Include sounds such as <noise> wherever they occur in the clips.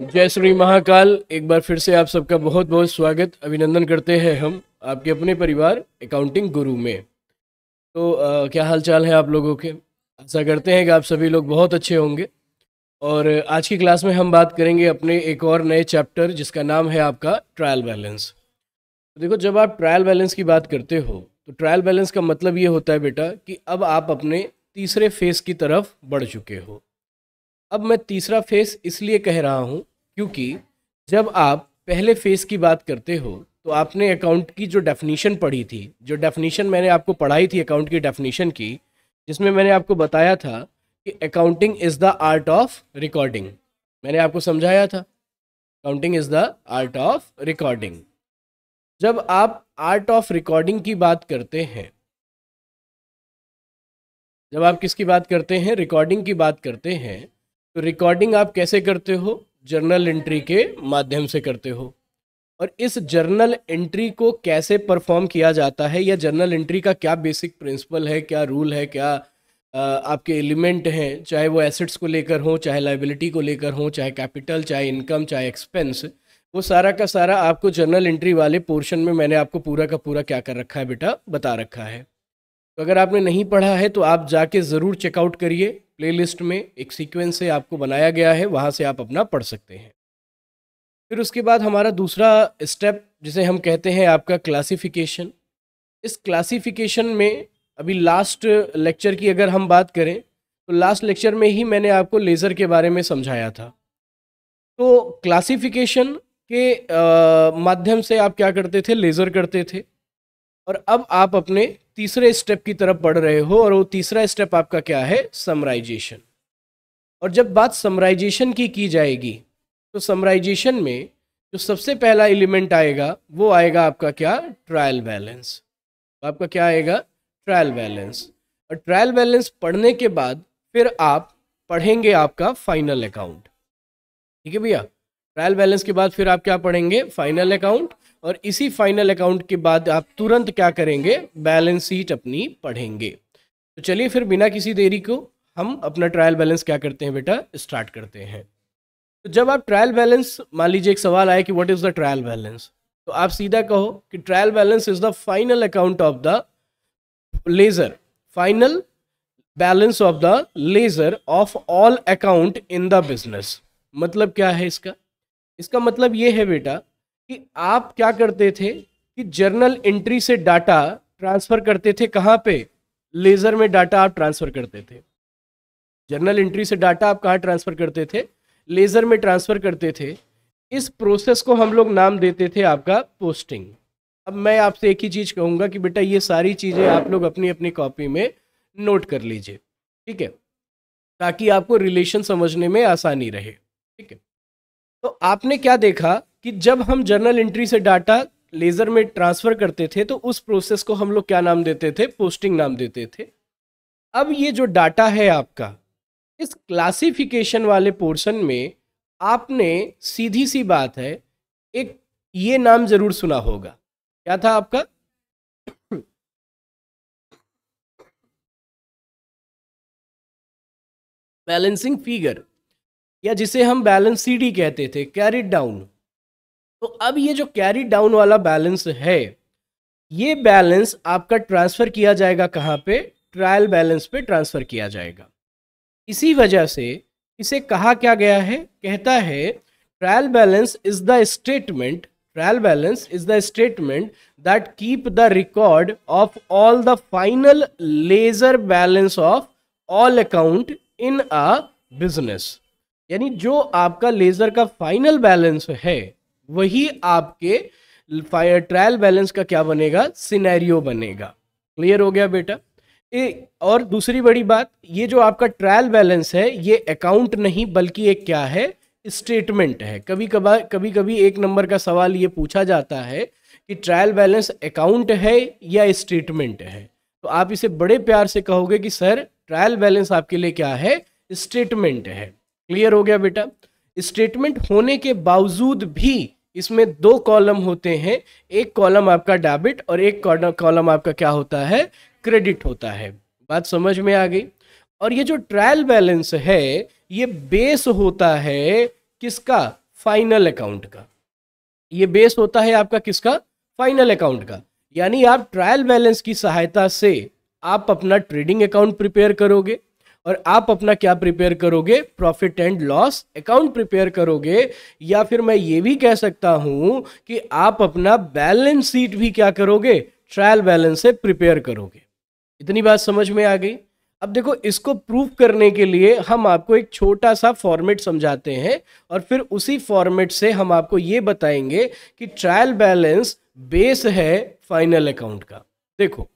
जय श्री महाकाल एक बार फिर से आप सबका बहुत बहुत स्वागत अभिनंदन करते हैं हम आपके अपने परिवार अकाउंटिंग गुरु में तो आ, क्या हाल चाल है आप लोगों के आशा करते हैं कि आप सभी लोग बहुत अच्छे होंगे और आज की क्लास में हम बात करेंगे अपने एक और नए चैप्टर जिसका नाम है आपका ट्रायल बैलेंस तो देखो जब आप ट्रायल बैलेंस की बात करते हो तो ट्रायल बैलेंस का मतलब ये होता है बेटा कि अब आप अपने तीसरे फेज की तरफ बढ़ चुके हो अब मैं तीसरा फेस इसलिए कह रहा हूँ क्योंकि जब आप पहले फेस की बात करते हो तो आपने अकाउंट की जो डेफिनीशन पढ़ी थी जो डेफिनीशन मैंने आपको पढ़ाई थी अकाउंट की डेफिनीशन की जिसमें मैंने आपको बताया था कि accounting is the art of recording मैंने आपको समझाया था accounting is the art of recording जब आप आर्ट ऑफ रिकॉर्डिंग की बात करते हैं जब आप किसकी बात करते हैं रिकॉर्डिंग की बात करते हैं तो रिकॉर्डिंग आप कैसे करते हो जर्नल एंट्री के माध्यम से करते हो और इस जर्नल एंट्री को कैसे परफॉर्म किया जाता है या जर्नल एंट्री का क्या बेसिक प्रिंसिपल है क्या रूल है क्या आपके एलिमेंट हैं चाहे वो एसेट्स को लेकर हों चाहे लाइबिलिटी को लेकर हों चाहे कैपिटल चाहे इनकम चाहे एक्सपेंस वो सारा का सारा आपको जर्नल एंट्री वाले पोर्शन में मैंने आपको पूरा का पूरा क्या कर रखा है बेटा बता रखा है तो अगर आपने नहीं पढ़ा है तो आप जाके ज़रूर चेकआउट करिए प्लेलिस्ट में एक सीक्वेंस से आपको बनाया गया है वहाँ से आप अपना पढ़ सकते हैं फिर उसके बाद हमारा दूसरा स्टेप जिसे हम कहते हैं आपका क्लासिफिकेशन इस क्लासिफिकेशन में अभी लास्ट लेक्चर की अगर हम बात करें तो लास्ट लेक्चर में ही मैंने आपको लेज़र के बारे में समझाया था तो क्लासिफिकेशन के माध्यम से आप क्या करते थे लेज़र करते थे और अब आप अपने तीसरे स्टेप की तरफ बढ़ रहे हो और वो तीसरा स्टेप आपका क्या है समराइजेशन और जब बात समराइजेशन की की जाएगी तो समराइजेशन में जो सबसे पहला एलिमेंट आएगा वो आएगा आपका क्या ट्रायल बैलेंस तो आपका क्या आएगा ट्रायल बैलेंस और ट्रायल बैलेंस पढ़ने के बाद फिर आप पढ़ेंगे आपका फाइनल अकाउंट ठीक है भैया ट्रायल बैलेंस के बाद फिर आप क्या पढ़ेंगे फाइनल अकाउंट और इसी फाइनल अकाउंट के बाद आप तुरंत क्या करेंगे बैलेंस शीट अपनी पढ़ेंगे तो चलिए फिर बिना किसी देरी को हम अपना ट्रायल बैलेंस क्या करते हैं बेटा स्टार्ट करते हैं तो जब आप ट्रायल बैलेंस मान लीजिए एक सवाल आया कि what is the trial balance तो आप सीधा कहो कि trial balance is the final account of the ledger final balance of the ledger of all account in the business मतलब क्या है इसका इसका मतलब ये है बेटा कि आप क्या करते थे कि जर्नल एंट्री से डाटा ट्रांसफ़र करते थे कहाँ पे लेज़र में डाटा आप ट्रांसफ़र करते थे जर्नल एंट्री से डाटा आप कहाँ ट्रांसफ़र करते थे लेज़र में ट्रांसफ़र करते थे इस प्रोसेस को हम लोग नाम देते थे आपका पोस्टिंग अब मैं आपसे एक ही चीज़ कहूँगा कि बेटा ये सारी चीज़ें आप लोग अपनी अपनी कॉपी में नोट कर लीजिए ठीक है ताकि आपको रिलेशन समझने में आसानी रहे ठीक है तो आपने क्या देखा कि जब हम जर्नल एंट्री से डाटा लेज़र में ट्रांसफ़र करते थे तो उस प्रोसेस को हम लोग क्या नाम देते थे पोस्टिंग नाम देते थे अब ये जो डाटा है आपका इस क्लासिफिकेशन वाले पोर्शन में आपने सीधी सी बात है एक ये नाम ज़रूर सुना होगा क्या था आपका बैलेंसिंग <clears throat> फिगर या जिसे हम बैलेंस सी डी कहते थे कैरी डाउन तो अब ये जो कैरी डाउन वाला बैलेंस है ये बैलेंस आपका ट्रांसफ़र किया जाएगा कहाँ पे ट्रायल बैलेंस पे ट्रांसफ़र किया जाएगा इसी वजह से इसे कहा क्या गया है कहता है trial balance is the statement trial balance is the statement that keep the record of all the final ledger balance of all account in a business यानी जो आपका लेज़र का फाइनल बैलेंस है वही आपके ट्रायल बैलेंस का क्या बनेगा सिनेरियो बनेगा क्लियर हो गया बेटा ए, और दूसरी बड़ी बात ये जो आपका ट्रायल बैलेंस है ये अकाउंट नहीं बल्कि एक क्या है स्टेटमेंट है कभी कभार कभी कभी एक नंबर का सवाल ये पूछा जाता है कि ट्रायल बैलेंस अकाउंट है या स्टेटमेंट है तो आप इसे बड़े प्यार से कहोगे कि सर ट्रायल बैलेंस आपके लिए क्या है स्टेटमेंट है क्लियर हो गया बेटा स्टेटमेंट होने के बावजूद भी इसमें दो कॉलम होते हैं एक कॉलम आपका डेबिट और एक कॉलम आपका क्या होता है क्रेडिट होता है बात समझ में आ गई और ये जो ट्रायल बैलेंस है ये बेस होता है किसका फाइनल अकाउंट का ये बेस होता है आपका किसका फाइनल अकाउंट का यानी आप ट्रायल बैलेंस की सहायता से आप अपना ट्रेडिंग अकाउंट प्रिपेयर करोगे और आप अपना क्या प्रिपेयर करोगे profit and loss account prepare करोगे या फिर मैं ये भी कह सकता हूँ कि आप अपना बैलेंस शीट भी क्या करोगे ट्रायल बैलेंस से प्रिपेयर करोगे इतनी बात समझ में आ गई अब देखो इसको प्रूव करने के लिए हम आपको एक छोटा सा फॉर्मेट समझाते हैं और फिर उसी फॉर्मेट से हम आपको ये बताएंगे कि ट्रायल बैलेंस बेस है फाइनल अकाउंट का देखो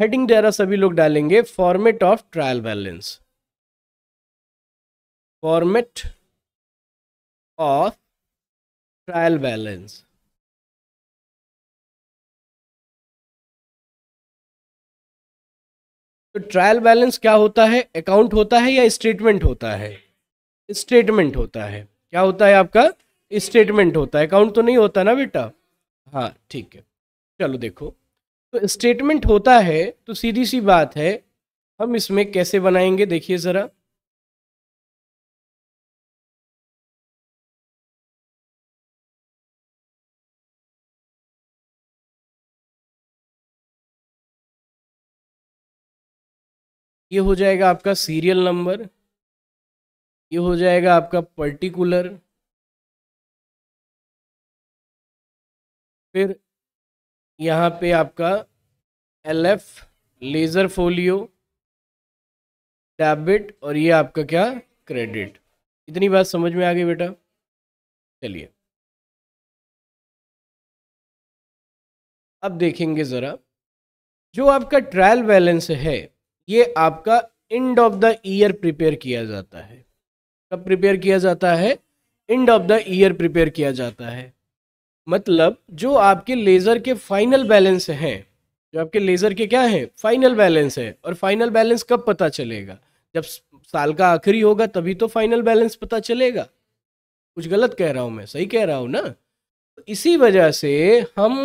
हेडिंग जरा सभी लोग डालेंगे format of trial balance format of trial balance तो ट्रायल बैलेंस क्या होता है अकाउंट होता है या स्टेटमेंट होता है स्टेटमेंट होता है क्या होता है आपका स्टेटमेंट होता है अकाउंट तो नहीं होता ना बेटा हाँ ठीक है चलो देखो तो स्टेटमेंट होता है तो सीधी सी बात है हम इसमें कैसे बनाएंगे देखिए ज़रा ये हो जाएगा आपका सीरियल नंबर ये हो जाएगा आपका पर्टिकुलर फिर यहाँ पे आपका L F ledger folio debit और ये आपका क्या क्रेडिट इतनी बात समझ में आ गई बेटा चलिए अब देखेंगे ज़रा जो आपका ट्रायल बैलेंस है ये आपका end of the year prepare किया जाता है कब प्रिपेयर किया जाता है end of the year prepare किया जाता है मतलब जो आपके लेज़र के फाइनल बैलेंस हैं जो आपके लेज़र के क्या हैं फाइनल बैलेंस है और फाइनल बैलेंस कब पता चलेगा जब साल का आखिरी होगा तभी तो फाइनल बैलेंस पता चलेगा कुछ गलत कह रहा हूँ मैं सही कह रहा हूँ ना तो इसी वजह से हम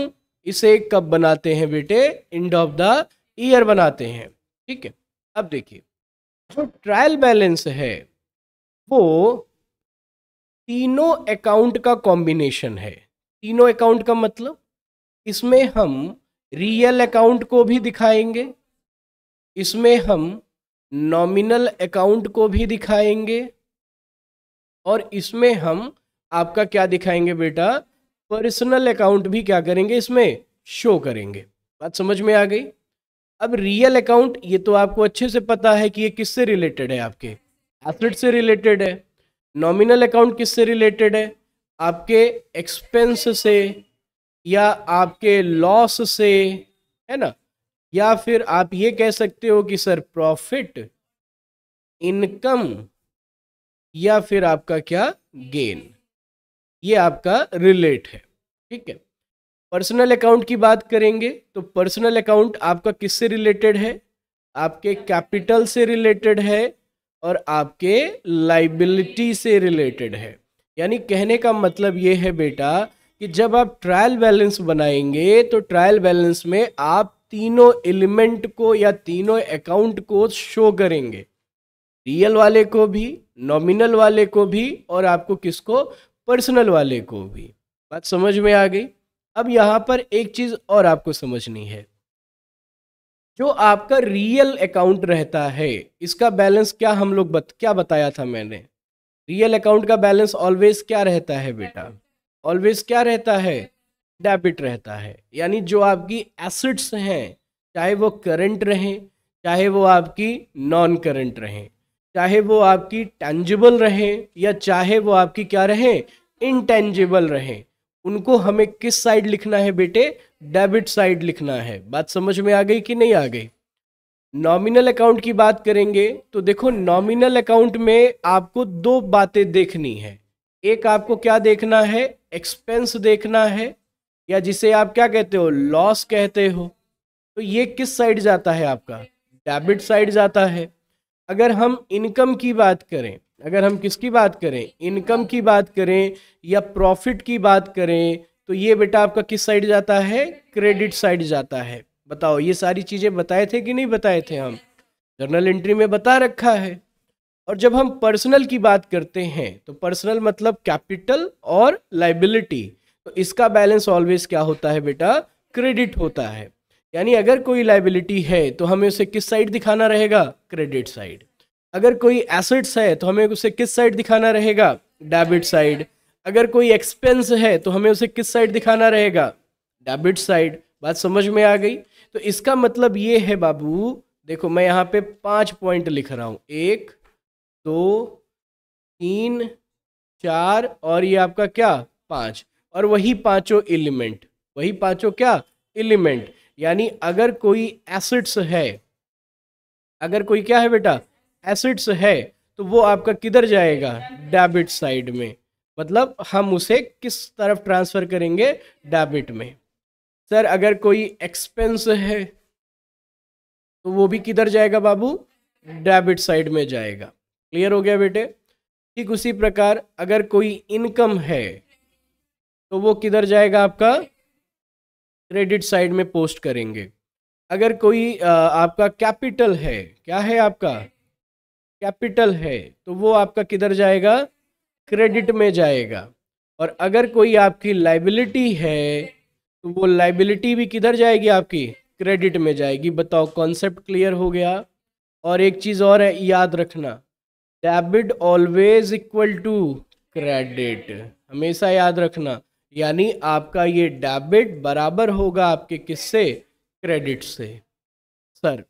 इसे कब बनाते हैं बेटे एंड ऑफ द ईयर बनाते हैं ठीक है अब देखिए जो ट्रायल बैलेंस है वो तीनों अकाउंट का कॉम्बिनेशन है तीनों अकाउंट का मतलब इसमें हम रियल अकाउंट को भी दिखाएंगे इसमें हम नॉमिनल अकाउंट को भी दिखाएंगे और इसमें हम आपका क्या दिखाएंगे बेटा पर्सनल अकाउंट भी क्या करेंगे इसमें शो करेंगे बात समझ में आ गई अब रियल अकाउंट ये तो आपको अच्छे से पता है कि ये किससे रिलेटेड है आपके एसेट से रिलेटेड है नॉमिनल अकाउंट किससे रिलेटेड है आपके एक्सपेंस से या आपके लॉस से है ना या फिर आप ये कह सकते हो कि सर प्रॉफिट इनकम या फिर आपका क्या गेन ये आपका रिलेट है ठीक है पर्सनल अकाउंट की बात करेंगे तो पर्सनल अकाउंट आपका किससे रिलेटेड है आपके कैपिटल से रिलेटेड है और आपके लाइबिलिटी से रिलेटेड है यानी कहने का मतलब ये है बेटा कि जब आप ट्रायल बैलेंस बनाएंगे तो ट्रायल बैलेंस में आप तीनों एलिमेंट को या तीनों अकाउंट को शो करेंगे रियल वाले को भी नॉमिनल वाले को भी और आपको किसको पर्सनल वाले को भी बात समझ में आ गई अब यहाँ पर एक चीज़ और आपको समझनी है जो आपका रियल अकाउंट रहता है इसका बैलेंस क्या हम लोग बत, क्या बताया था मैंने रियल अकाउंट का बैलेंस ऑलवेज क्या रहता है बेटा ऑलवेज क्या रहता है डेबिट रहता है यानी जो आपकी एसेट्स हैं चाहे वो करंट रहें चाहे वो आपकी नॉन करंट रहें चाहे वो आपकी टेंजिबल रहें या चाहे वो आपकी क्या रहें इनटेंजिबल रहें उनको हमें किस साइड लिखना है बेटे डेबिट साइड लिखना है बात समझ में आ गई कि नहीं आ गई नॉमिनल अकाउंट की बात करेंगे तो देखो नॉमिनल अकाउंट में आपको दो बातें देखनी है एक आपको क्या देखना है एक्सपेंस देखना है या जिसे आप क्या कहते हो लॉस कहते हो तो ये किस साइड जाता है आपका डेबिट साइड जाता है अगर हम इनकम की बात करें अगर हम किसकी बात करें इनकम की बात करें या प्रॉफिट की बात करें तो ये बेटा आपका किस साइड जाता है क्रेडिट साइड जाता है बताओ ये सारी चीज़ें बताए थे कि नहीं बताए थे हम जर्नल एंट्री में बता रखा है और जब हम पर्सनल की बात करते हैं तो पर्सनल मतलब कैपिटल और लाइबिलिटी तो इसका बैलेंस ऑलवेज क्या होता है बेटा क्रेडिट होता है यानी अगर कोई लाइबिलिटी है तो हमें उसे किस साइड दिखाना रहेगा क्रेडिट साइड अगर कोई एसेट्स है तो हमें उसे किस साइड दिखाना रहेगा डेबिट साइड अगर कोई एक्सपेंस है तो हमें उसे किस साइड दिखाना रहेगा डेबिट साइड बात समझ में आ गई तो इसका मतलब ये है बाबू देखो मैं यहाँ पे पांच पॉइंट लिख रहा हूँ एक दो तीन चार और ये आपका क्या पाँच और वही पांचों एलिमेंट वही पांचों क्या एलिमेंट यानी अगर कोई एसिड्स है अगर कोई क्या है बेटा एसिड्स है तो वो आपका किधर जाएगा डेबिट साइड में मतलब हम उसे किस तरफ ट्रांसफ़र करेंगे डेबिट में सर अगर कोई एक्सपेंस है तो वो भी किधर जाएगा बाबू डेबिट साइड में जाएगा क्लियर हो गया बेटे ठीक उसी प्रकार अगर कोई इनकम है तो वो किधर जाएगा आपका क्रेडिट साइड में पोस्ट करेंगे अगर कोई आ, आपका कैपिटल है क्या है आपका कैपिटल है तो वो आपका किधर जाएगा क्रेडिट में जाएगा और अगर कोई आपकी लाइबिलिटी है तो वो लाइबिलिटी भी किधर जाएगी आपकी क्रेडिट में जाएगी बताओ कॉन्सेप्ट क्लियर हो गया और एक चीज़ और है याद रखना debit always equal to credit हमेशा याद रखना यानी आपका ये डेबिट बराबर होगा आपके किससे क्रेडिट से सर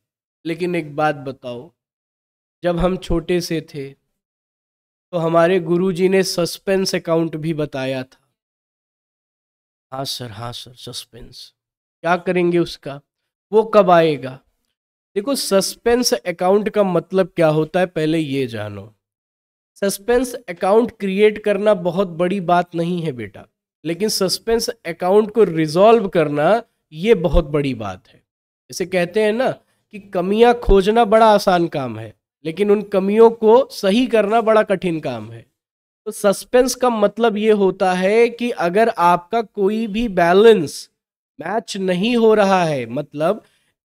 लेकिन एक बात बताओ जब हम छोटे से थे तो हमारे गुरुजी ने सस्पेंस अकाउंट भी बताया था हाँ सर हाँ सर सस्पेंस क्या करेंगे उसका वो कब आएगा देखो सस्पेंस अकाउंट का मतलब क्या होता है पहले ये जानो सस्पेंस अकाउंट क्रिएट करना बहुत बड़ी बात नहीं है बेटा लेकिन सस्पेंस अकाउंट को रिजॉल्व करना ये बहुत बड़ी बात है जैसे कहते हैं ना कि कमियां खोजना बड़ा आसान काम है लेकिन उन कमियों को सही करना बड़ा कठिन काम है तो सस्पेंस का मतलब ये होता है कि अगर आपका कोई भी बैलेंस मैच नहीं हो रहा है मतलब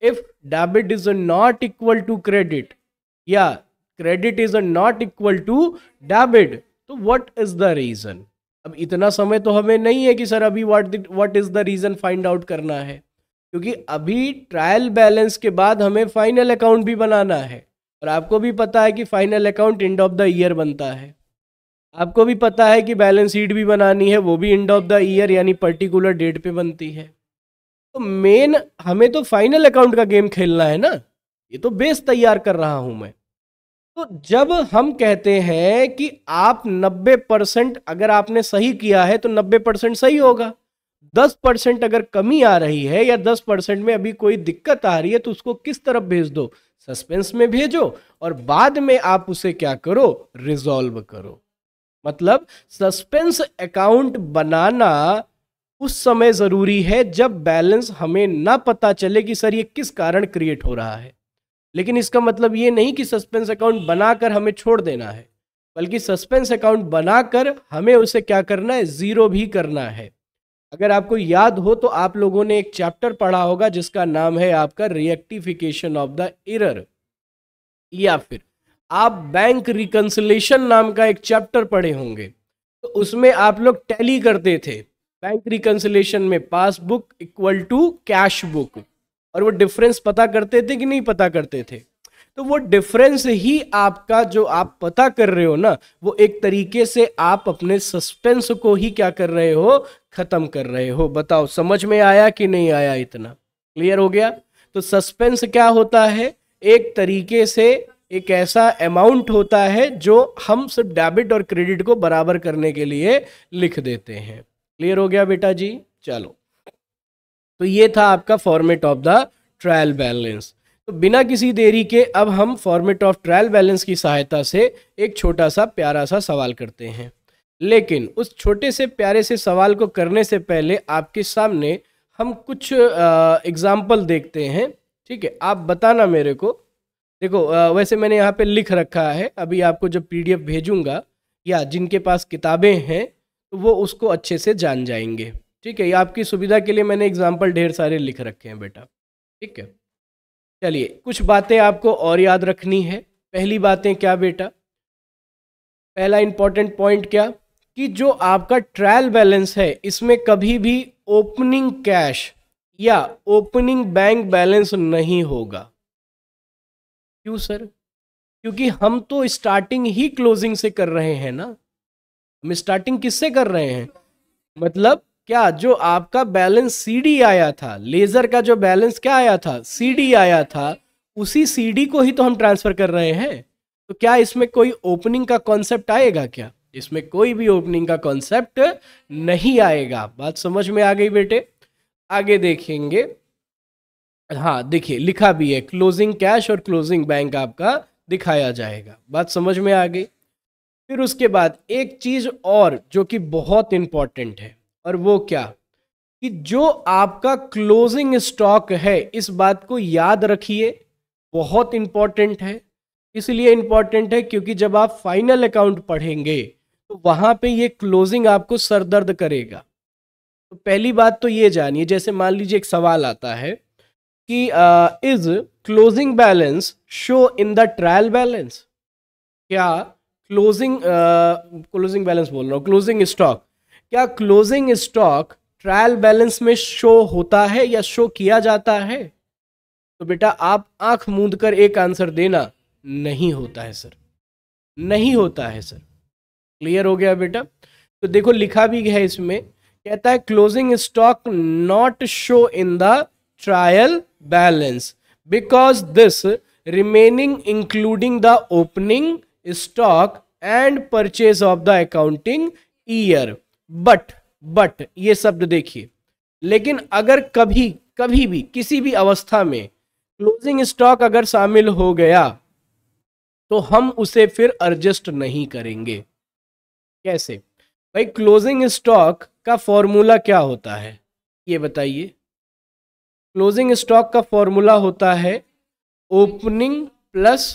if debit is not equal to credit या credit is not equal to debit तो व्हाट इज द रीजन अब इतना समय तो हमें नहीं है कि सर अभी what what is the reason find out करना है क्योंकि अभी ट्रायल बैलेंस के बाद हमें फाइनल अकाउंट भी बनाना है और आपको भी पता है कि final account end of the year बनता है आपको भी पता है कि बैलेंस शीट भी बनानी है वो भी एंड ऑफ द ईयर यानी पर्टिकुलर डेट पे बनती है तो मेन हमें तो फाइनल अकाउंट का गेम खेलना है ना ये तो बेस तैयार कर रहा हूं मैं तो जब हम कहते हैं कि आप 90 परसेंट अगर आपने सही किया है तो 90 परसेंट सही होगा 10 परसेंट अगर कमी आ रही है या 10 परसेंट में अभी कोई दिक्कत आ रही है तो उसको किस तरफ भेज दो सस्पेंस में भेजो और बाद में आप उसे क्या करो रिजॉल्व करो मतलब सस्पेंस अकाउंट बनाना उस समय ज़रूरी है जब बैलेंस हमें ना पता चले कि सर ये किस कारण क्रिएट हो रहा है लेकिन इसका मतलब ये नहीं कि सस्पेंस अकाउंट बनाकर हमें छोड़ देना है बल्कि सस्पेंस अकाउंट बनाकर हमें उसे क्या करना है ज़ीरो भी करना है अगर आपको याद हो तो आप लोगों ने एक चैप्टर पढ़ा होगा जिसका नाम है आपका रिएक्टिफिकेशन ऑफ द इरर या फिर आप बैंक रिकन्सलेशन नाम का एक चैप्टर पढ़े होंगे तो उसमें आप लोग टैली करते थे बैंक रिकन्सलेशन में passbook equal to cash book और वो डिफरेंस पता करते थे कि नहीं पता करते थे तो वो डिफरेंस ही आपका जो आप पता कर रहे हो ना वो एक तरीके से आप अपने सस्पेंस को ही क्या कर रहे हो खत्म कर रहे हो बताओ समझ में आया कि नहीं आया इतना क्लियर हो गया तो सस्पेंस क्या होता है एक तरीके से एक ऐसा अमाउंट होता है जो हम सिर्फ डेबिट और क्रेडिट को बराबर करने के लिए लिख देते हैं क्लियर हो गया बेटा जी चलो तो ये था आपका format of the trial balance तो बिना किसी देरी के अब हम फॉर्मेट ऑफ ट्रायल बैलेंस की सहायता से एक छोटा सा प्यारा सा सवाल करते हैं लेकिन उस छोटे से प्यारे से सवाल को करने से पहले आपके सामने हम कुछ एग्जाम्पल देखते हैं ठीक है आप बताना मेरे को देखो वैसे मैंने यहाँ पे लिख रखा है अभी आपको जब पीडीएफ भेजूंगा या जिनके पास किताबें हैं तो वो उसको अच्छे से जान जाएंगे ठीक है आपकी सुविधा के लिए मैंने एग्जाम्पल ढेर सारे लिख रखे हैं बेटा ठीक है चलिए कुछ बातें आपको और याद रखनी है पहली बातें क्या बेटा पहला इंपॉर्टेंट पॉइंट क्या कि जो आपका ट्रायल बैलेंस है इसमें कभी भी ओपनिंग कैश या ओपनिंग बैंक बैलेंस नहीं होगा क्यों सर क्योंकि हम तो स्टार्टिंग ही क्लोजिंग से कर रहे हैं ना हम स्टार्टिंग किससे कर रहे हैं मतलब क्या जो आपका बैलेंस सीडी आया था लेजर का जो बैलेंस क्या आया था सीडी आया था उसी सीडी को ही तो हम ट्रांसफर कर रहे हैं तो क्या इसमें कोई ओपनिंग का कॉन्सेप्ट आएगा क्या इसमें कोई भी ओपनिंग का कॉन्सेप्ट नहीं आएगा बात समझ में आ गई बेटे आगे देखेंगे हाँ देखिए लिखा भी है क्लोजिंग कैश और क्लोजिंग बैंक आपका दिखाया जाएगा बात समझ में आ गई फिर उसके बाद एक चीज़ और जो कि बहुत इम्पॉर्टेंट है और वो क्या कि जो आपका क्लोजिंग स्टॉक है इस बात को याद रखिए बहुत इम्पॉर्टेंट है इसलिए इम्पॉर्टेंट है क्योंकि जब आप फाइनल अकाउंट पढ़ेंगे तो वहाँ पे ये क्लोजिंग आपको सरदर्द करेगा तो पहली बात तो ये जानिए जैसे मान लीजिए एक सवाल आता है कि is closing balance show in the trial balance क्या क्लोजिंग क्लोजिंग बैलेंस बोल रहा हूँ क्लोजिंग स्टॉक क्या क्लोजिंग स्टॉक ट्रायल बैलेंस में शो होता है या शो किया जाता है तो बेटा आप आंख मूंद कर एक आंसर देना नहीं होता है सर नहीं होता है सर क्लियर हो गया बेटा तो देखो लिखा भी है इसमें कहता है closing stock not show in the trial balance because this remaining including the opening stock and purchase of the accounting year but but ये शब्द देखिए लेकिन अगर कभी कभी भी किसी भी अवस्था में क्लोजिंग स्टॉक अगर शामिल हो गया तो हम उसे फिर एडजस्ट नहीं करेंगे कैसे भाई क्लोजिंग स्टॉक का फॉर्मूला क्या होता है ये बताइए क्लोजिंग स्टॉक का फॉर्मूला होता है opening plus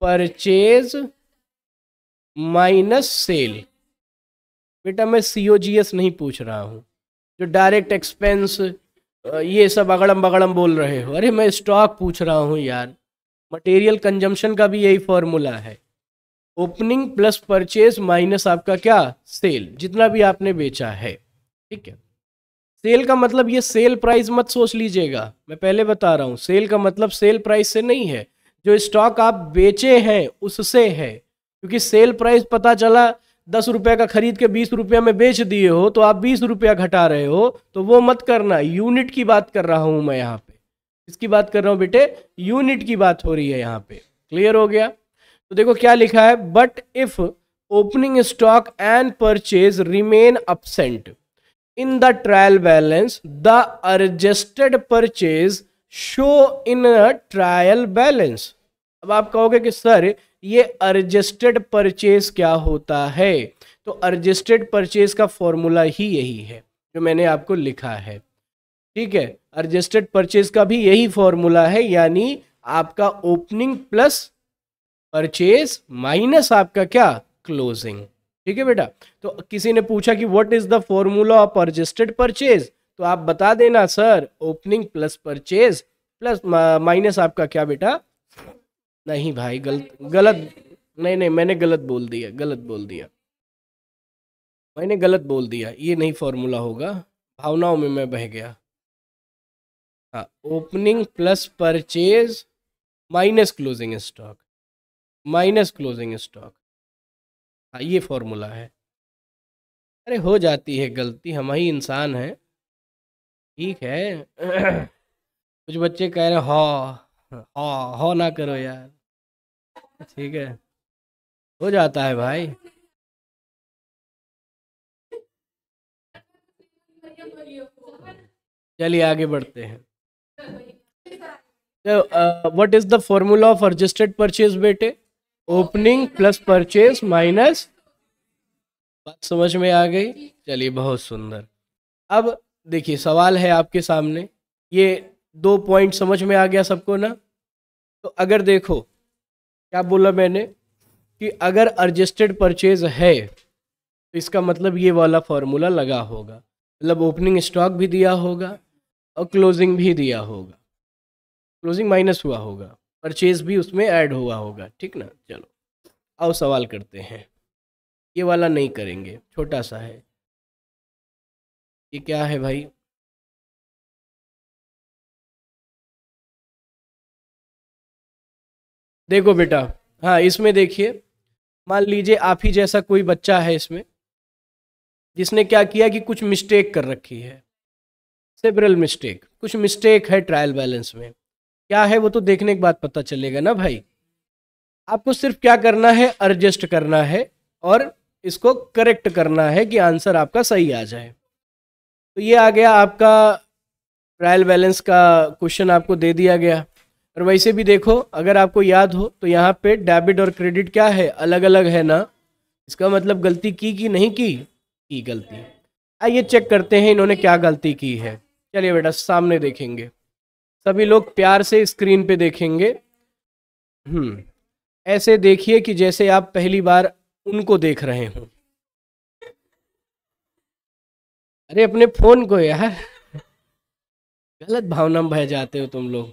purchase minus sale बेटा मैं सी ओ जी एस नहीं पूछ रहा हूँ जो डायरेक्ट एक्सपेंस ये सब अगड़म बगड़म बोल रहे हो अरे मैं स्टॉक पूछ रहा हूँ यार मटेरियल कंजम्पशन का भी यही फॉर्मूला है ओपनिंग प्लस परचेज माइनस आपका क्या सेल जितना भी आपने बेचा है ठीक है सेल का मतलब ये सेल प्राइस मत सोच लीजिएगा मैं पहले बता रहा हूँ सेल का मतलब सेल प्राइस से नहीं है जो स्टॉक आप बेचे हैं उससे है क्योंकि सेल प्राइस पता चला दस रुपये का खरीद के बीस रुपये में बेच दिए हो तो आप बीस रुपया घटा रहे हो तो वो मत करना यूनिट की बात कर रहा हूँ मैं यहाँ पे इसकी बात कर रहा हूँ बेटे यूनिट की बात हो रही है यहाँ पे क्लियर हो गया तो देखो क्या लिखा है but if opening stock and purchase remain absent in the trial balance the adjusted purchase show in trial balance अब आप कहोगे कि सर ये एडजस्टेड परचेज क्या होता है तो एडजस्टेड परचेज का फॉर्मूला ही यही है जो मैंने आपको लिखा है ठीक है एडजस्टेड परचेज का भी यही फॉर्मूला है यानी आपका ओपनिंग प्लस परचेज माइनस आपका क्या क्लोजिंग ठीक है बेटा तो किसी ने पूछा कि what is the formula of registered purchase तो आप बता देना sir opening plus purchase plus minus आपका क्या बेटा नहीं भाई गलत गलत नहीं नहीं मैंने गलत बोल दिया गलत बोल दिया मैंने गलत बोल दिया ये नहीं फॉर्मूला होगा भावनाओं में मैं बह गया हाँ opening plus purchase minus closing stock minus closing stock हाँ ये फॉर्मूला है अरे हो जाती है गलती हम ही इंसान हैं ठीक है <clears throat> कुछ बच्चे कह रहे हो हो हो ना करो यार ठीक है हो जाता है भाई चलिए आगे बढ़ते हैं what is the formula of registered purchase बेटे ओपनिंग प्लस परचेज माइनस बात समझ में आ गई चलिए बहुत सुंदर अब देखिए सवाल है आपके सामने ये दो पॉइंट समझ में आ गया सबको ना तो अगर देखो क्या बोला मैंने कि अगर एडजस्टेड परचेज है तो इसका मतलब ये वाला फॉर्मूला लगा होगा मतलब ओपनिंग स्टॉक भी दिया होगा और क्लोजिंग भी दिया होगा क्लोजिंग माइनस हुआ होगा परचेज भी उसमें ऐड हुआ होगा ठीक ना चलो आओ सवाल करते हैं ये वाला नहीं करेंगे छोटा सा है ये क्या है भाई देखो बेटा हाँ इसमें देखिए मान लीजिए आप ही जैसा कोई बच्चा है इसमें जिसने क्या किया कि कुछ मिस्टेक कर रखी है सेबरल मिस्टेक कुछ मिस्टेक है ट्रायल बैलेंस में क्या है वो तो देखने के बाद पता चलेगा ना भाई आपको सिर्फ क्या करना है एडजस्ट करना है और इसको करेक्ट करना है कि आंसर आपका सही आ जाए तो ये आ गया आपका ट्रायल बैलेंस का क्वेश्चन आपको दे दिया गया और वैसे भी देखो अगर आपको याद हो तो यहाँ पे डेबिट और क्रेडिट क्या है अलग अलग है ना इसका मतलब गलती की कि नहीं की की गलती आइए चेक करते हैं इन्होंने क्या गलती की है चलिए बेटा सामने देखेंगे सभी लोग प्यार से स्क्रीन पे देखेंगे हम्म ऐसे देखिए कि जैसे आप पहली बार उनको देख रहे हो अरे अपने फोन को यार गलत भावना में बह जाते हो तुम लोग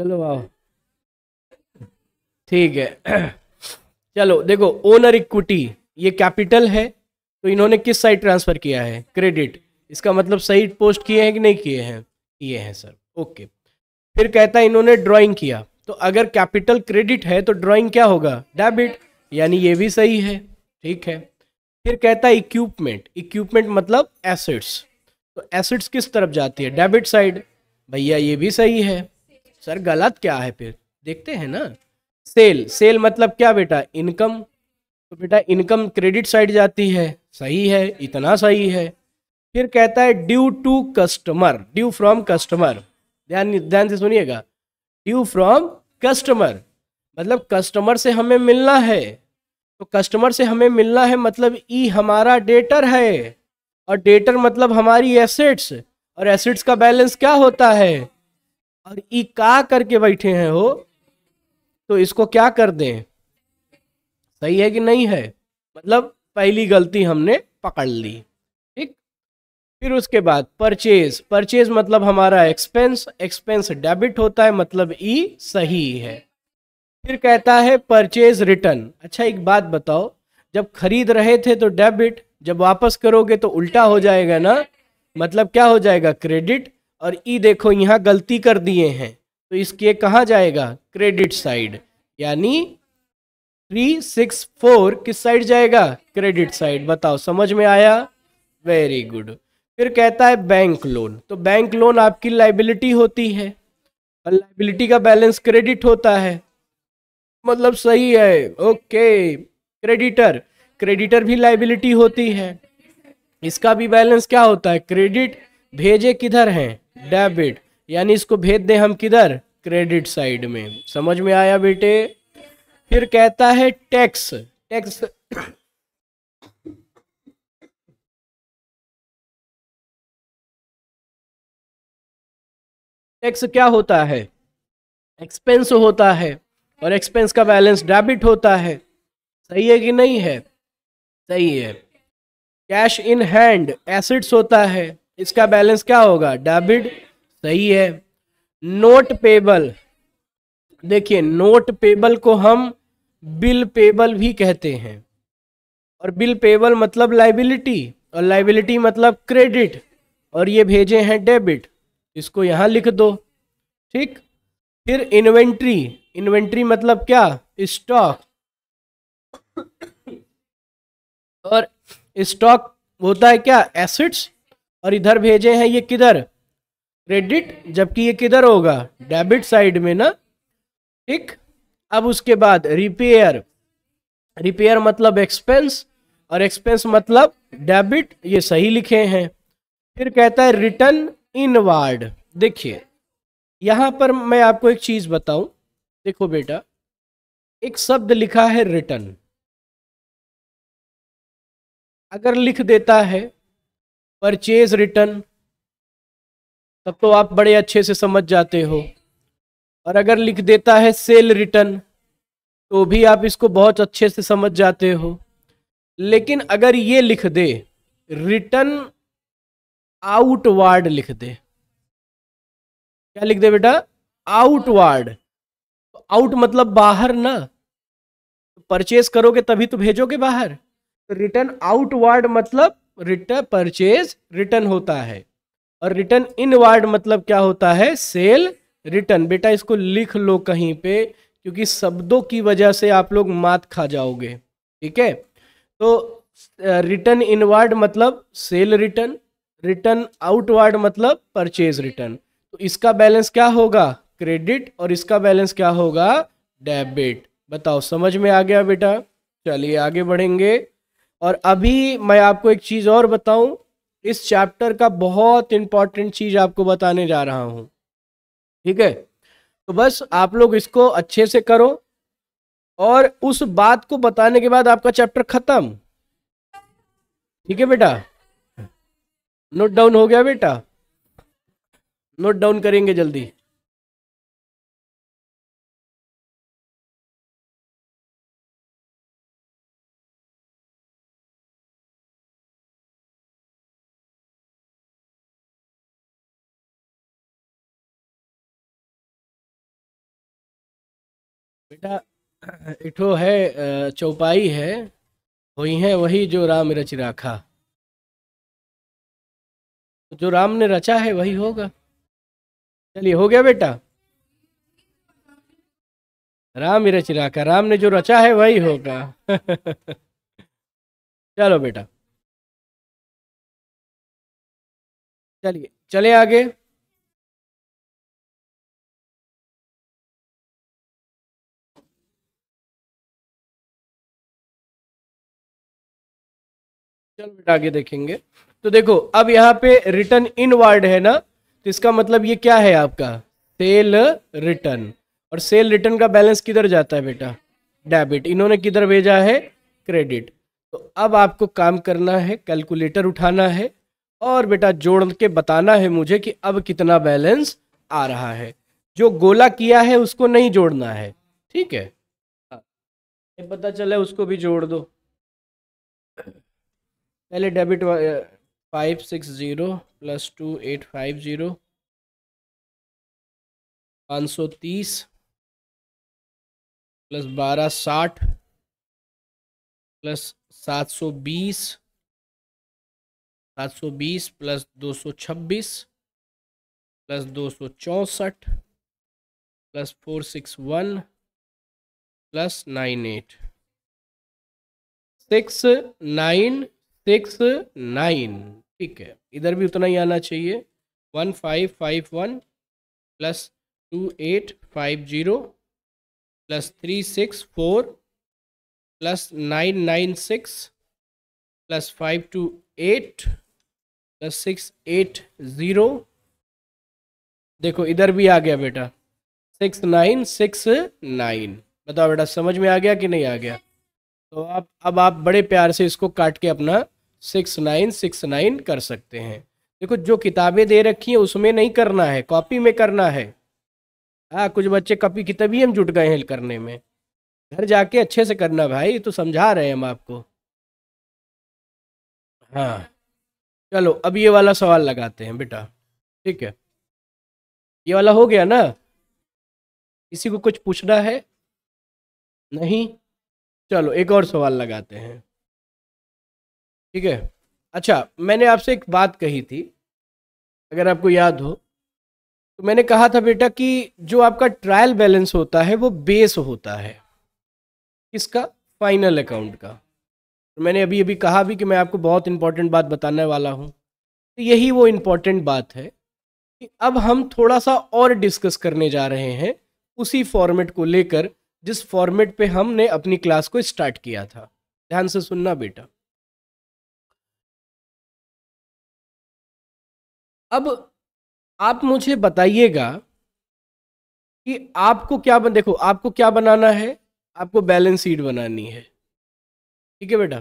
चलो आओ ठीक है <clears throat> चलो देखो ओनर इक्विटी ये कैपिटल है तो इन्होंने किस साइड ट्रांसफर किया है क्रेडिट इसका मतलब सही पोस्ट किए हैं कि नहीं किए हैं किए हैं सर ओके फिर कहता है इन्होंने ड्राइंग किया तो अगर कैपिटल क्रेडिट है तो ड्राइंग क्या होगा डेबिट यानी ये भी सही है ठीक है फिर कहता है इक्विपमेंट इक्विपमेंट मतलब एसेट्स तो एसेट्स किस तरफ जाती है डेबिट साइड भैया ये भी सही है सर गलत क्या है फिर देखते हैं ना सेल सेल मतलब क्या बेटा इनकम तो बेटा इनकम क्रेडिट साइड जाती है सही है इतना सही है फिर कहता है due to customer due from customer ध्यान ध्यान से सुनिएगा ड्यू फ्रॉम कस्टमर मतलब कस्टमर से हमें मिलना है तो कस्टमर से हमें मिलना है मतलब ई हमारा डेटर है और डेटर मतलब हमारी एसेट्स और एसेट्स का बैलेंस क्या होता है और ई का करके बैठे हैं हो तो इसको क्या कर दें सही है कि नहीं है मतलब पहली गलती हमने पकड़ ली फिर उसके बाद परचेज परचेज मतलब हमारा एक्सपेंस एक्सपेंस डेबिट होता है मतलब ई सही है फिर कहता है परचेज रिटर्न अच्छा एक बात बताओ जब खरीद रहे थे तो डेबिट जब वापस करोगे तो उल्टा हो जाएगा ना मतलब क्या हो जाएगा क्रेडिट और ई देखो यहाँ गलती कर दिए हैं तो इसके कहाँ जाएगा क्रेडिट साइड यानी थ्री सिक्स फोर किस साइड जाएगा क्रेडिट साइड बताओ समझ में आया वेरी गुड फिर कहता है बैंक लोन तो बैंक लोन आपकी लाइबिलिटी होती है लाइबिलिटी का बैलेंस क्रेडिट होता है मतलब सही है ओके क्रेडिटर क्रेडिटर भी लाइबिलिटी होती है इसका भी बैलेंस क्या होता है क्रेडिट भेजे किधर हैं डेबिट यानी इसको भेज दें हम किधर क्रेडिट साइड में समझ में आया बेटे फिर कहता है टैक्स टैक्स टैक्स क्या होता है एक्सपेंस होता है और एक्सपेंस का बैलेंस डेबिट होता है सही है कि नहीं है सही है कैश इन हैंड एसिड्स होता है इसका बैलेंस क्या होगा डेबिट सही है नोट पेबल देखिए नोट पेबल को हम बिल पेबल भी कहते हैं और बिल पेबल मतलब लाइबिलिटी और लाइबिलिटी मतलब क्रेडिट और ये भेजे हैं डेबिट इसको यहां लिख दो ठीक फिर इन्वेंट्री इन्वेंट्री मतलब क्या स्टॉक और स्टॉक होता है क्या एसिड्स और इधर भेजे हैं ये किधर क्रेडिट जबकि ये किधर होगा डेबिट साइड में ना ठीक अब उसके बाद रिपेयर रिपेयर मतलब एक्सपेंस और एक्सपेंस मतलब डेबिट ये सही लिखे हैं फिर कहता है रिटर्न इनवार्ड देखिए यहां पर मैं आपको एक चीज़ बताऊं देखो बेटा एक शब्द लिखा है रिटर्न अगर लिख देता है परचेज रिटर्न तब तो आप बड़े अच्छे से समझ जाते हो और अगर लिख देता है सेल रिटर्न तो भी आप इसको बहुत अच्छे से समझ जाते हो लेकिन अगर ये लिख दे रिटर्न आउटवार्ड लिख दे क्या लिख दे बेटा आउटवार्ड आउट मतलब बाहर ना तो परचेज करोगे तभी तो भेजोगे बाहर तो रिटर्न आउटवार्ड मतलब रिटर्न परचेज रिटर्न होता है और रिटर्न इनवार्ड मतलब क्या होता है सेल रिटर्न बेटा इसको लिख लो कहीं पे क्योंकि शब्दों की वजह से आप लोग मात खा जाओगे ठीक है तो रिटर्न इनवार्ड मतलब सेल रिटर्न रिटर्न आउटवर्ड मतलब परचेज रिटर्न तो इसका बैलेंस क्या होगा क्रेडिट और इसका बैलेंस क्या होगा डेबिट बताओ समझ में आ गया बेटा चलिए आगे बढ़ेंगे और अभी मैं आपको एक चीज़ और बताऊं इस चैप्टर का बहुत इंपॉर्टेंट चीज़ आपको बताने जा रहा हूं ठीक है तो बस आप लोग इसको अच्छे से करो और उस बात को बताने के बाद आपका चैप्टर ख़त्म ठीक है बेटा नोट डाउन हो गया बेटा नोट डाउन करेंगे जल्दी बेटा इठो है चौपाई है हुई है वही जो राम रच राखा तो जो राम ने रचा है वही होगा चलिए हो गया बेटा राम ही रचिरा का राम ने जो रचा है वही होगा <laughs> चलो बेटा चलिए चले आगे चलो बेटा आगे देखेंगे तो देखो अब यहाँ पे रिटर्न इन वर्ड है ना तो इसका मतलब ये क्या है आपका सेल रिटर्न और सेल रिटर्न का बैलेंस किधर जाता है बेटा डेबिट इन्होंने किधर भेजा है क्रेडिट तो अब आपको काम करना है कैलकुलेटर उठाना है और बेटा जोड़ के बताना है मुझे कि अब कितना बैलेंस आ रहा है जो गोला किया है उसको नहीं जोड़ना है ठीक है हाँ। पता चला उसको भी जोड़ दो पहले debit five six zero plus two eight five zero पाँच सौ तीस प्लस बारह साठ प्लस सात सौ बीस सात सौ बीस प्लस दो सौ छब्बीस प्लस दो सौ चौंसठ plus four six one plus nine eight six nine six nine ठीक है इधर भी उतना ही आना चाहिए one five five one plus two eight five zero plus three six four plus nine nine six plus five two eight plus six eight zero देखो इधर भी आ गया बेटा सिक्स नाइन सिक्स नाइन बताओ बेटा समझ में आ गया कि नहीं आ गया तो आप अब आप बड़े प्यार से इसको काट के अपना सिक्स नाइन सिक्स नाइन कर सकते हैं देखो जो किताबें दे रखी हैं उसमें नहीं करना है कॉपी में करना है हाँ कुछ बच्चे कॉपी की तभी हम जुट गए हैं करने में घर जाके अच्छे से करना भाई तो समझा रहे हैं हम आपको हाँ चलो अब ये वाला सवाल लगाते हैं बेटा ठीक है ये वाला हो गया ना किसी को कुछ पूछना है नहीं चलो एक और सवाल लगाते हैं ठीक है अच्छा मैंने आपसे एक बात कही थी अगर आपको याद हो तो मैंने कहा था बेटा कि जो आपका ट्रायल बैलेंस होता है वो बेस होता है किसका फाइनल अकाउंट का तो मैंने अभी अभी कहा भी कि मैं आपको बहुत इंपॉर्टेंट बात बताने वाला हूँ तो यही वो इम्पॉर्टेंट बात है कि अब हम थोड़ा सा और डिस्कस करने जा रहे हैं उसी फॉर्मेट को लेकर जिस फॉर्मेट पे हमने अपनी क्लास को स्टार्ट किया था ध्यान से सुनना बेटा अब आप मुझे बताइएगा कि आपको क्या बन देखो आपको क्या बनाना है आपको बैलेंस शीट बनानी है ठीक है बेटा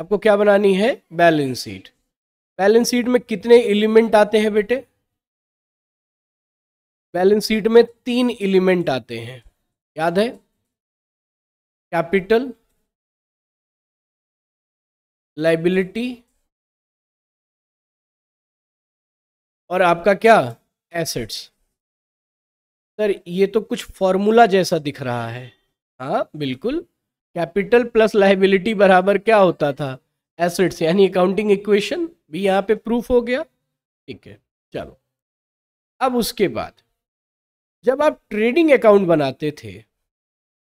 आपको क्या बनानी है बैलेंस शीट बैलेंस शीट में कितने एलिमेंट आते हैं बेटे बैलेंस शीट में तीन एलिमेंट आते हैं याद है कैपिटल लाइबिलिटी और आपका क्या एसेट्स सर ये तो कुछ फॉर्मूला जैसा दिख रहा है हाँ बिल्कुल कैपिटल प्लस लाइबिलिटी बराबर क्या होता था एसेट्स यानी अकाउंटिंग इक्वेशन भी यहाँ पे प्रूफ हो गया ठीक है चलो अब उसके बाद जब आप ट्रेडिंग अकाउंट बनाते थे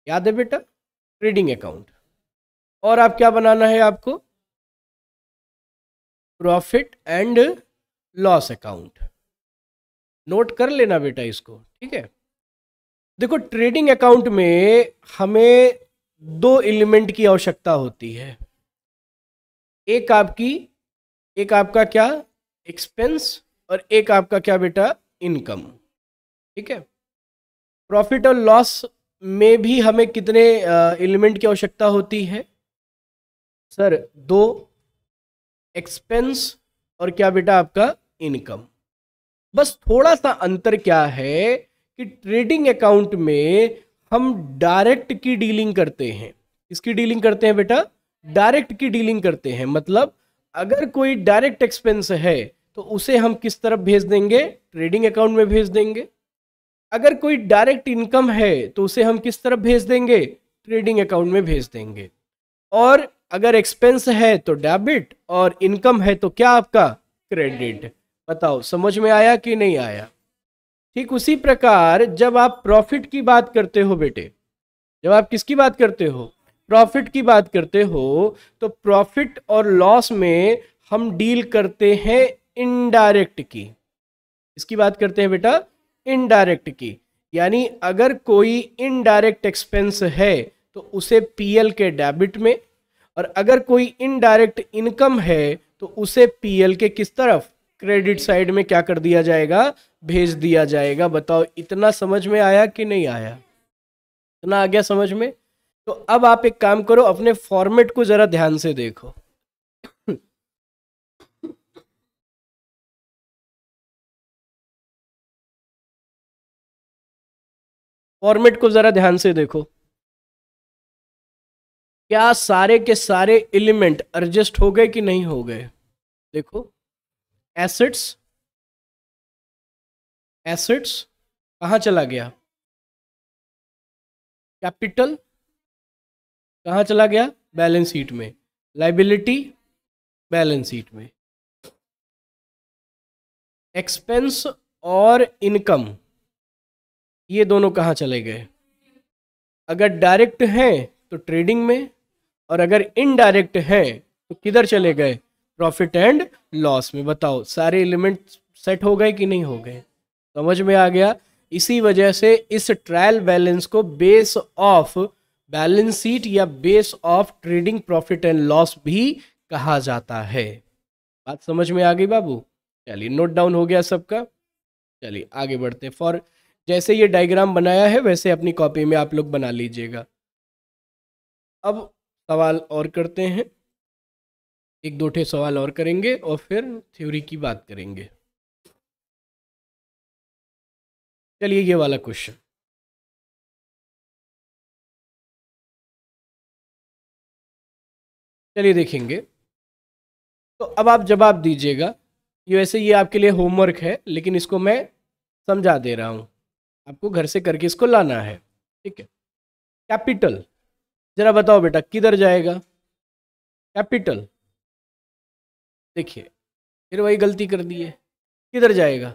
याद है बेटा ट्रेडिंग अकाउंट और आप क्या बनाना है आपको profit and loss account note कर लेना बेटा इसको ठीक है देखो ट्रेडिंग अकाउंट में हमें दो एलिमेंट की आवश्यकता होती है एक आपकी एक आपका क्या एक्सपेंस और एक आपका क्या बेटा इनकम ठीक है प्रॉफिट और लॉस में भी हमें कितने एलिमेंट की आवश्यकता होती है सर दो एक्सपेंस और क्या बेटा आपका इनकम बस थोड़ा सा अंतर क्या है कि ट्रेडिंग अकाउंट में हम डायरेक्ट की डीलिंग करते हैं किसकी डीलिंग करते हैं बेटा डायरेक्ट की डीलिंग करते हैं मतलब अगर कोई डायरेक्ट एक्सपेंस है तो उसे हम किस तरफ भेज देंगे ट्रेडिंग अकाउंट में भेज देंगे अगर कोई डायरेक्ट इनकम है तो उसे हम किस तरफ भेज देंगे ट्रेडिंग अकाउंट में भेज देंगे और अगर एक्सपेंस है तो डेबिट और इनकम है तो क्या आपका क्रेडिट बताओ समझ में आया कि नहीं आया ठीक उसी प्रकार जब आप प्रॉफिट की बात करते हो बेटे जब आप किसकी बात करते हो प्रॉफिट की बात करते हो तो प्रॉफिट और लॉस में हम डील करते हैं इनडायरेक्ट की इसकी बात करते हैं बेटा इनडायरेक्ट की यानी अगर कोई इनडायरेक्ट एक्सपेंस है तो उसे पीएल के डेबिट में और अगर कोई इनडायरेक्ट इनकम है तो उसे पीएल के किस तरफ क्रेडिट साइड में क्या कर दिया जाएगा भेज दिया जाएगा बताओ इतना समझ में आया कि नहीं आया इतना आ गया समझ में तो अब आप एक काम करो अपने फॉर्मेट को जरा ध्यान से देखो फॉर्मेट को जरा ध्यान से देखो क्या सारे के सारे एलिमेंट एडजस्ट हो गए कि नहीं हो गए देखो एसेट्स एसेट्स कहाँ चला गया कैपिटल कहाँ चला गया बैलेंस शीट में लाइबिलिटी बैलेंस शीट में एक्सपेंस और इनकम ये दोनों कहाँ चले गए अगर डायरेक्ट हैं तो ट्रेडिंग में और अगर इनडायरेक्ट हैं तो किधर चले गए प्रॉफिट एंड लॉस में बताओ सारे एलिमेंट सेट हो गए कि नहीं हो गए समझ में आ गया इसी वजह से इस ट्रायल बैलेंस को बेस ऑफ बैलेंस शीट या base of trading profit and loss भी कहा जाता है बात समझ में आ गई बाबू चलिए नोट डाउन हो गया सबका चलिए आगे बढ़ते फॉर जैसे ये डायग्राम बनाया है वैसे अपनी कॉपी में आप लोग बना लीजिएगा अब सवाल और करते हैं एक दो ठे सवाल और करेंगे और फिर थ्योरी की बात करेंगे चलिए ये वाला क्वेश्चन चलिए देखेंगे तो अब आप जवाब दीजिएगा ये वैसे ये आपके लिए होमवर्क है लेकिन इसको मैं समझा दे रहा हूँ आपको घर से करके इसको लाना है ठीक है कैपिटल जरा बताओ बेटा किधर जाएगा कैपिटल देखिए फिर वही गलती कर दी है किधर जाएगा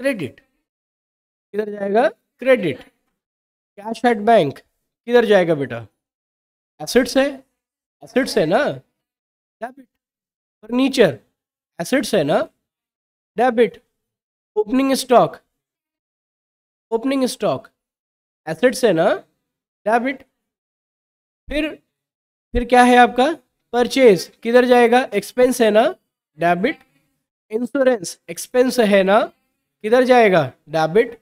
क्रेडिट किधर जाएगा क्रेडिट कैश एट बैंक किधर जाएगा बेटा एसेट्स है एसेट्स है ना डेबिट फर्नीचर एसेट्स है ना debit opening stock opening stock assets है ना डेबिट फिर फिर क्या है आपका परचेज किधर जाएगा एक्सपेंस है ना डेबिट इंश्योरेंस एक्सपेंस है ना किधर जाएगा डेबिट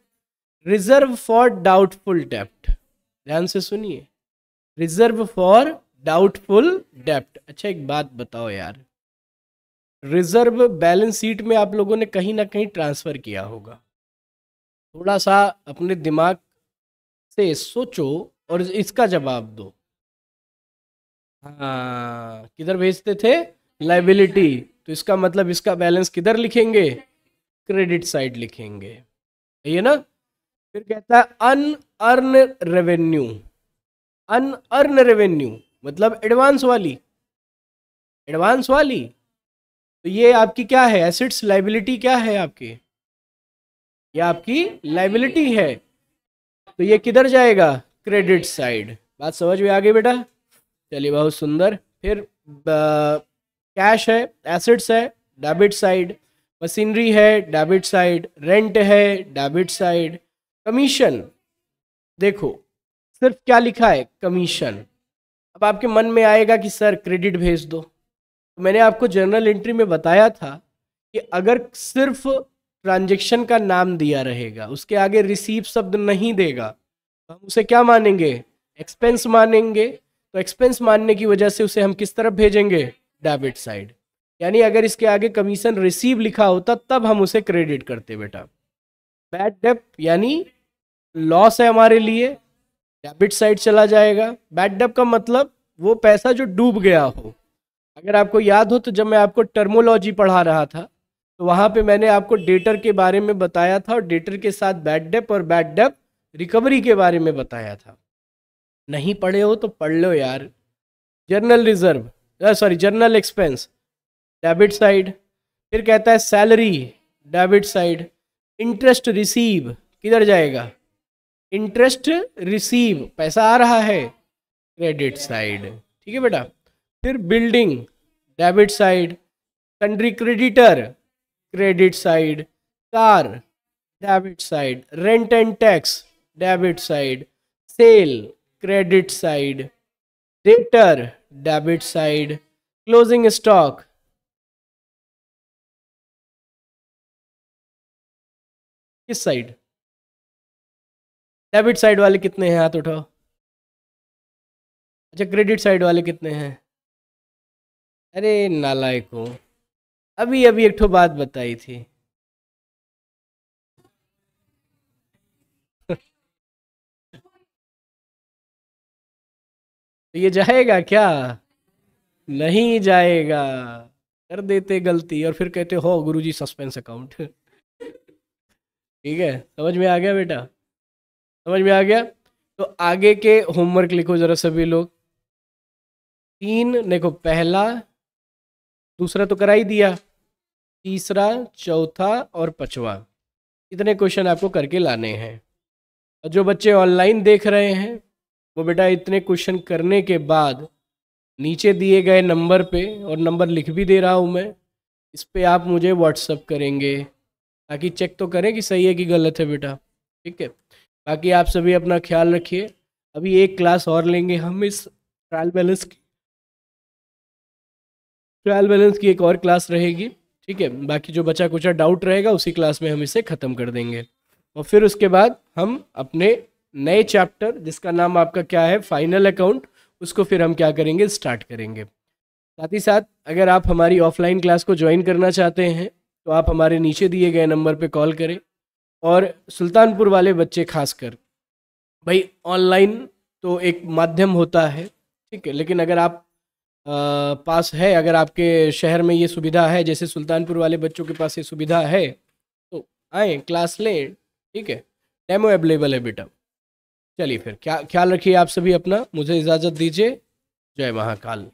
रिजर्व फॉर डाउटफुल डेप्ट ध्यान से सुनिए रिजर्व फॉर डाउटफुल डेप्ट अच्छा एक बात बताओ यार रिजर्व बैलेंस शीट में आप लोगों ने कहीं ना कहीं ट्रांसफ़र किया होगा थोड़ा सा अपने दिमाग से सोचो और इसका जवाब दो हाँ किधर भेजते थे लाइबिलिटी तो इसका मतलब इसका बैलेंस किधर लिखेंगे क्रेडिट साइड लिखेंगे ये ना फिर कहता है unearned revenue unearned revenue मतलब एडवांस वाली एडवांस वाली तो ये आपकी क्या है एसिड्स लाइबिलिटी क्या है आपकी ये आपकी लाइबिलिटी है तो ये किधर जाएगा क्रेडिट साइड बात समझ में आ गई बेटा चलिए बहुत सुंदर फिर कैश है एसेट्स है डेबिट साइड मशीनरी है डेबिट साइड रेंट है डेबिट साइड कमीशन देखो सिर्फ क्या लिखा है कमीशन अब आपके मन में आएगा कि सर क्रेडिट भेज दो तो मैंने आपको जर्नल एंट्री में बताया था कि अगर सिर्फ ट्रांजेक्शन का नाम दिया रहेगा उसके आगे रिसीव शब्द नहीं देगा तो हम उसे क्या मानेंगे एक्सपेंस मानेंगे तो एक्सपेंस मानने की वजह से उसे हम किस तरफ भेजेंगे डेबिट साइड यानी अगर इसके आगे कमीशन रिसीव लिखा होता तब हम उसे क्रेडिट करते बेटा बैड डेप यानी लॉस है हमारे लिए डेबिट साइड चला जाएगा बैड डेप का मतलब वो पैसा जो डूब गया हो अगर आपको याद हो तो जब मैं आपको टर्मोलॉजी पढ़ा रहा था तो वहाँ पे मैंने आपको डेटर के बारे में बताया था और डेटर के साथ बैड डेप और बैड डेप रिकवरी के बारे में बताया था नहीं पढ़े हो तो पढ़ लो यार journal reserve sorry general expense debit side फिर कहता है salary debit side interest receive किधर जाएगा इंटरेस्ट रिसीव पैसा आ रहा है क्रेडिट साइड ठीक है बेटा फिर building debit side country creditor credit side car debit side rent and tax debit side sale credit side debtor debit side closing stock किस साइड डेबिट साइड वाले कितने हैं हाथ उठाओ अच्छा क्रेडिट साइड वाले कितने हैं अरे नालायक हो अभी अभी एक ठो बात बताई थी तो ये जाएगा क्या नहीं जाएगा कर देते गलती और फिर कहते हो गुरुजी सस्पेंस अकाउंट ठीक है समझ में आ गया बेटा समझ में आ गया तो आगे के होमवर्क लिखो जरा सभी लोग तीन देखो पहला दूसरा तो करा ही दिया तीसरा चौथा और पचवा इतने क्वेश्चन आपको करके लाने हैं जो बच्चे ऑनलाइन देख रहे हैं वो बेटा इतने क्वेश्चन करने के बाद नीचे दिए गए नंबर पे और नंबर लिख भी दे रहा हूँ मैं इस पर आप मुझे व्हाट्सअप करेंगे ताकि चेक तो करें कि सही है कि गलत है बेटा ठीक है बाकी आप सभी अपना ख्याल रखिए अभी एक क्लास और लेंगे हम इस ट्रायल बैलेंस की ट्रायल बैलेंस की एक और क्लास रहेगी ठीक है बाकी जो बचा कुचा डाउट रहेगा उसी क्लास में हम इसे ख़त्म कर देंगे और फिर उसके बाद हम अपने नए चैप्टर जिसका नाम आपका क्या है फाइनल अकाउंट उसको फिर हम क्या करेंगे स्टार्ट करेंगे साथ ही साथ अगर आप हमारी ऑफलाइन क्लास को ज्वाइन करना चाहते हैं तो आप हमारे नीचे दिए गए नंबर पर कॉल करें और सुल्तानपुर वाले बच्चे खासकर भाई ऑनलाइन तो एक माध्यम होता है ठीक है लेकिन अगर आप आ, पास है अगर आपके शहर में ये सुविधा है जैसे सुल्तानपुर वाले बच्चों के पास ये सुविधा है तो आए क्लास लें ठीक है डेमो अवेलेबल है बेटा चलिए फिर क्या ख्याल रखिए आप सभी अपना मुझे इजाज़त दीजिए जय महाकाल